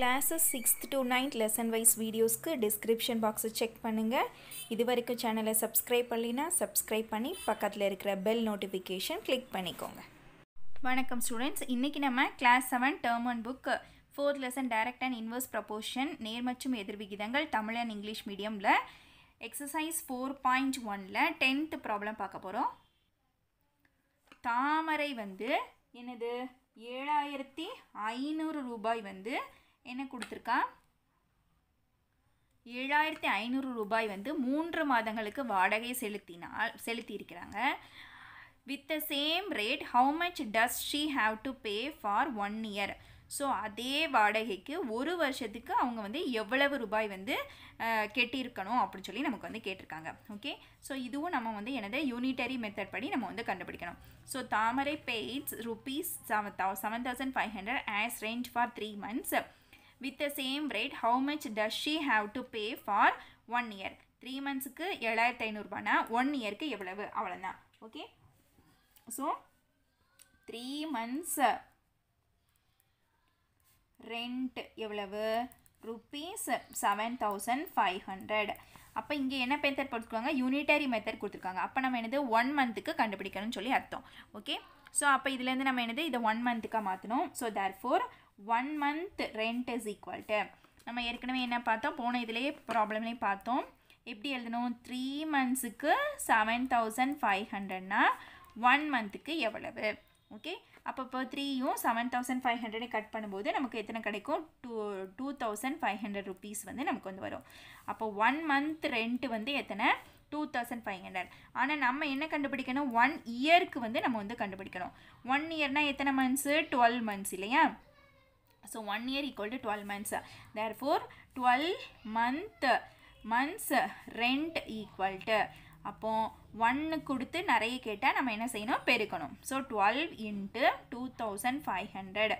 Classes sixth to ninth lesson wise வீடியோஸ்க்கு description பாக்ஸை check பண்ணுங்கள் இது வரைக்கும் சேனலை சப்ஸ்கிரைப் பண்ணினா சப்ஸ்கிரைப் பண்ணி பக்கத்தில் இருக்கிற பெல் நோட்டிஃபிகேஷன் கிளிக் பண்ணிக்கோங்க வணக்கம் ஸ்டூடெண்ட்ஸ் இன்றைக்கி நம்ம class seven term and book fourth lesson direct and inverse proportion நேர்மற்றும் எதிர்விகிதங்கள் தமிழ் அண்ட் இங்கிலீஷ் மீடியமில் எக்ஸசைஸ் ஃபோர் பாயிண்ட் ஒனில் டென்த்து ப்ராப்ளம் பார்க்க போகிறோம் தாமரை வந்து என்னது ஏழாயிரத்தி ஐநூறு ரூபாய் வந்து என்ன கொடுத்துருக்கா ஏழாயிரத்தி ஐநூறு ரூபாய் வந்து மூன்று மாதங்களுக்கு வாடகை செலுத்தினால் செலுத்தியிருக்கிறாங்க with the same rate how much does she have to pay for one year so அதே வாடகைக்கு ஒரு வருஷத்துக்கு அவங்க வந்து எவ்வளவு ரூபாய் வந்து கெட்டியிருக்கணும் அப்படின்னு சொல்லி நமக்கு வந்து கேட்டிருக்காங்க ஓகே ஸோ இதுவும் நம்ம வந்து எனது யூனிட்டரி மெத்தட் படி நம்ம வந்து கண்டுபிடிக்கணும் so Thamarai pays rupees seven தௌ seven thousand five hundred as rent for three months with the same rate how much does she have to pay for one year three மந்த்ஸுக்கு ஏழாயிரத்து ஐநூறுபானா ஒன் இயருக்கு எவ்வளவு அவ்வளோதான் okay so three months rent எவ்வளவு rupees seven thousand five hundred அப்போ இங்கே என்ன மெத்தட் கொடுத்துருக்காங்க யூனிட்டரி மெத்தட் கொடுத்துருக்காங்க அப்போ நம்ம என்னது ஒன் மந்த்துக்கு கண்டுபிடிக்கணும்னு சொல்லி அர்த்தம் ஓகே ஸோ அப்போ இதுலேருந்து நம்ம என்னது இதை ஒன் மந்த்துக்காக மாற்றணும் so therefore one month rent is equal to நம்ம ஏற்கனவே என்ன பார்த்தோம் போன இதிலேயே ப்ராப்ளம்லேயே பார்த்தோம் எப்படி எழுதணும் த்ரீ மந்த்ஸுக்கு செவன் தௌசண்ட் ஃபைவ் ஹண்ட்ரட்னா ஒன் மந்த்துக்கு எவ்வளவு ஓகே அப்போ இப்போ த்ரீயும் செவன் தௌசண்ட் ஃபைவ் ஹண்ட்ரடே கட் பண்ணும்போது நமக்கு எத்தனை கிடைக்கும் two two thousand five hundred rupees வந்து நமக்கு வந்து வரும் அப்போ ஒன் மந்த் ரெண்ட்டு வந்து எத்தனை டூ தௌசண்ட் ஃபைவ் ஹண்ட்ரட் ஆனால் நம்ம என்ன கண்டுபிடிக்கணும் ஒன் இயருக்கு வந்து நம்ம வந்து கண்டுபிடிக்கணும் ஒன் இயர்னால் எத்தனை மந்த்ஸு டுவெல் மந்த்ஸ் இல்லையா So 1 year equal to 12 months. Therefore 12 month months rent equal to அப்போம் ஒன்று கொடுத்து நிறைய கேட்டால் நம்ம என்ன செய்யணும் பெருக்கணும் so twelve into two thousand five hundred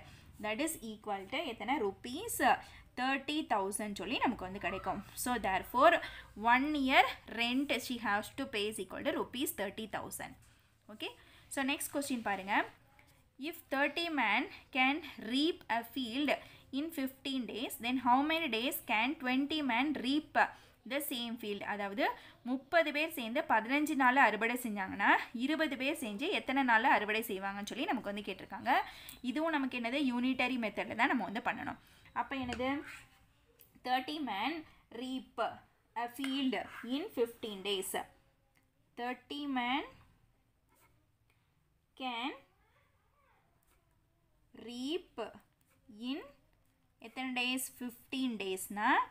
that is equal 30,000 எத்தனை ருப்பீஸ் தேர்ட்டி தௌசண்ட் சொல்லி நமக்கு வந்து கிடைக்கும் so therefore one year rent has to to pays equal to rupees thirty thousand okay so next question பாருங்கள் if thirty man can reap a field in fifteen days then how many days can twenty man ரீப் the same field அதாவது முப்பது பேர் சேர்ந்து பதினஞ்சு நாளில் அறுவடை செஞ்சாங்கன்னா இருபது பேர் செஞ்சு எத்தனை நாளில் அறுவடை செய்வாங்கன்னு சொல்லி நமக்கு வந்து கேட்டிருக்காங்க இதுவும் நமக்கு என்னது யூனிட்டரி மெத்தடில் தான் நம்ம வந்து பண்ணணும் அப்போ என்னது thirty man reap a field in fifteen days thirty man can reap in எத்தனை டேஸ் ஃபிஃப்டீன் டேஸ்னால்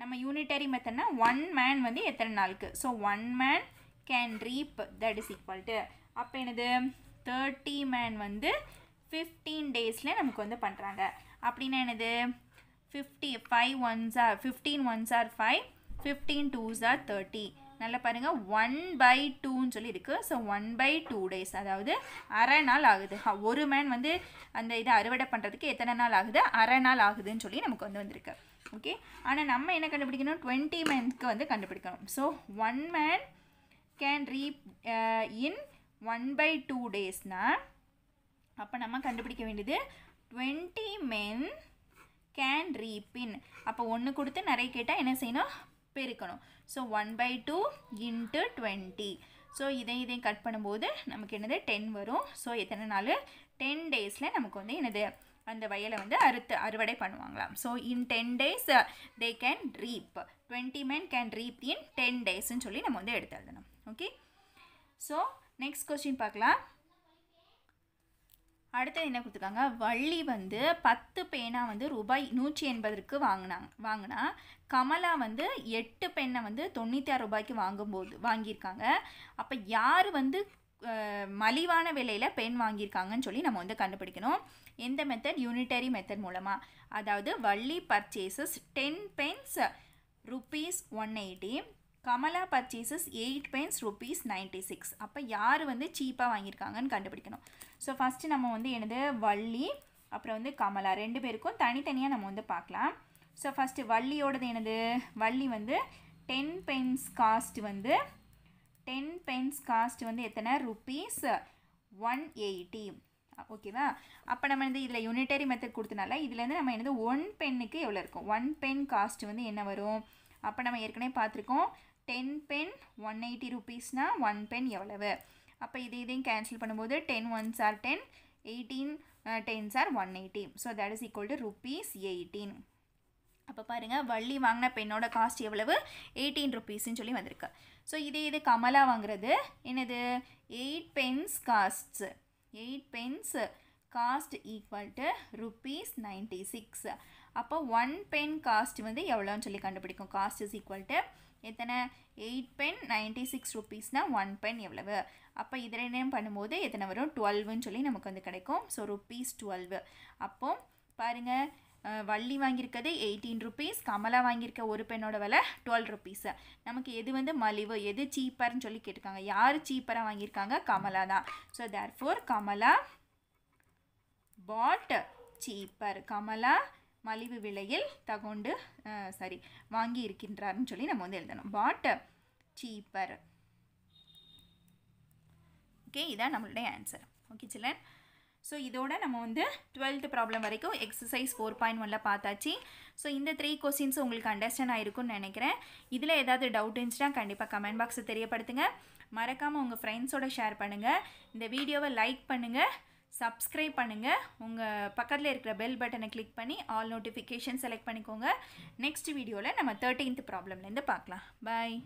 நம்ம யூனிட்டரி மெத்தட்னா ஒன் மேன் வந்து எத்தனை நால்க்கு so one man can reap that is equal to அப்போ எனது தேர்ட்டி மேன் வந்து ஃபிஃப்டீன் டேஸில் நமக்கு வந்து பண்ணுறாங்க அப்படின்னா எனது fifty five ones are fifteen ones are five fifteen twos are thirty நல்லா பாருங்கள் ஒன் பை டூன்னு சொல்லி இருக்குது so one by two days அதாவது அரை நாள் ஆகுது ஒரு மேன் வந்து அந்த இதை அறுவடை பண்ணுறதுக்கு எத்தனை நாள் ஆகுது அரை நாள் ஆகுதுன்னு சொல்லி நமக்கு வந்து வந்திருக்கு ஓகே ஆனால் நம்ம என்ன கண்டுபிடிக்கணும் டுவெண்ட்டி மேன்ஸ்க்கு வந்து கண்டுபிடிக்கணும் so one man can reap in one by two டேஸ்னால் அப்போ நம்ம கண்டுபிடிக்க வேண்டியது டுவெண்ட்டி மென் கேன் ரீப்பின் அப்போ ஒன்று கொடுத்து நிறைய கேட்டால் என்ன செய்யணும் பெருக்கணும் so one by two into twenty so இதையும் இதையும் கட் பண்ணும்போது நமக்கு என்னது டென் வரும் ஸோ எத்தனை நாள் டென் டேஸில் நமக்கு வந்து என்னது அந்த வயலை வந்து அறுத்து அறுவடை பண்ணுவாங்களாம் so in ten days they can reap twenty men can reap in ten டேஸ்ன்னு சொல்லி நம்ம வந்து எடுத்து எழுதணும் ஓகே ஸோ நெக்ஸ்ட் கொஸ்டின் பார்க்கலாம் அடுத்தது என்ன கொடுத்துருக்காங்க வள்ளி வந்து பத்து பேனா வந்து ரூபாய் நூற்றி எண்பதற்கு வாங்கினாங்க வாங்கினா கமலா வந்து எட்டு பெண்ணை வந்து தொண்ணூற்றி ஆறு ரூபாய்க்கு வாங்கும்போது வாங்கியிருக்காங்க அப்போ யார் வந்து மலிவான விலையில் பெண் வாங்கியிருக்காங்கன்னு சொல்லி நம்ம வந்து கண்டுபிடிக்கணும் எந்த மெத்தட் யூனிட்டரி மெத்தட் மூலமாக அதாவது Valli purchases ten pens rupees one eighty Kamala purchases eight pens rupees ninety six அப்போ யார் வந்து சீப்பாக வாங்கியிருக்காங்கன்னு கண்டுபிடிக்கணும் ஸோ ஃபஸ்ட்டு நம்ம வந்து எனது வள்ளி அப்புறம் வந்து கமலா ரெண்டு பேருக்கும் தனித்தனியாக நம்ம வந்து பார்க்கலாம் ஸோ ஃபஸ்ட்டு வள்ளியோடது எனது வள்ளி வந்து டென் பென்ஸ் காஸ்ட் வந்து டென் பென்ஸ் காஸ்ட் வந்து எத்தனை ருப்பீஸ் ஒன் எயிட்டி ஓகேவா அப்போ நம்ம வந்து இதில் யூனிட்டரி மெத்தட் கொடுத்தனால இதுலேருந்து நம்ம என்னது ஒன் பென்னுக்கு எவ்வளோ இருக்கும் ஒன் பென் காஸ்ட் வந்து என்ன வரும் அப்போ நம்ம ஏற்கனவே பார்த்துருக்கோம் டென் பென் ஒன் எயிட்டி ருபீஸ்னால் ஒன் பென் எவ்வளவு அப்போ இது இதையும் கேன்சல் பண்ணும்போது ten ones are ten eighteen tens are one eighty so that is equal to rupees eighteen அப்போ பாருங்கள் வள்ளி வாங்கின பெண்ணோட காஸ்ட் எவ்வளவு எயிட்டீன் ருபீஸ்ன்னு சொல்லி வந்திருக்கு ஸோ இதே இது கமலா வாங்குறது என்னது eight pens costs eight pens cost equal to rupees ninety six அப்போ ஒன் பென் காஸ்ட் வந்து எவ்வளோன்னு சொல்லி கண்டுபிடிக்கும் காஸ்ட் இஸ் ஈக்குவல் டு எத்தனை எயிட் பென் நைன்டி சிக்ஸ் ருப்பீஸ்னால் ஒன் பென் எவ்வளவு அப்போ இது ரெண்டையும் பண்ணும்போது எத்தனை வரும் டுவெல்வுன்னு சொல்லி நமக்கு வந்து கிடைக்கும் ஸோ ருப்பீஸ் டுவெல்வு அப்போ பாருங்கள் வள்ளி வாங்கியிருக்கிறது எயிட்டீன் ருபீஸ் கமலா வாங்கியிருக்க ஒரு பெண்ணோட விலை டுவெல் ருபீஸு நமக்கு எது வந்து மலிவு எது சீப்பர்னு சொல்லி கேட்டிருக்காங்க யார் சீப்பராக வாங்கியிருக்காங்க கமலா தான் so therefore Kamala bought cheaper Kamala மலிவு விலையில் தகுண்டு சாரி வாங்கி இருக்கின்றார்னு சொல்லி நம்ம வந்து எழுதணும் பாட் சீப்பர் ஓகே இதான் நம்மளுடைய ஆன்சர் ஓகே சிலன் ஸோ இதோட நம்ம வந்து டுவெல்த்து ப்ராப்ளம் வரைக்கும் எக்ஸசைஸ் ஃபோர் பாயிண்ட் ஒனில் பார்த்தாச்சு ஸோ இந்த த்ரீ கொஸ்டின்ஸ் உங்களுக்கு அண்டர்ஸ்டாண்ட் ஆகிருக்கும்னு நினைக்கிறேன் இதில் ஏதாவது டவுட் இருந்துச்சுன்னா கண்டிப்பாக கமெண்ட் பாக்ஸை தெரியப்படுத்துங்க மறக்காமல் உங்கள் ஃப்ரெண்ட்ஸோட ஷேர் பண்ணுங்கள் இந்த வீடியோவை லைக் பண்ணுங்கள் சப்ஸ்கிரைப் பண்ணுங்கள் உங்கள் பக்கத்தில் இருக்கிற பெல் பட்டனை கிளிக் பண்ணி ஆல் நோட்டிஃபிகேஷன் செலக்ட் பண்ணிக்கோங்க நெக்ஸ்ட் வீடியோவில் நம்ம தேர்ட்டீன்த் ப்ராப்ளம்லேருந்து பார்க்கலாம் பாய்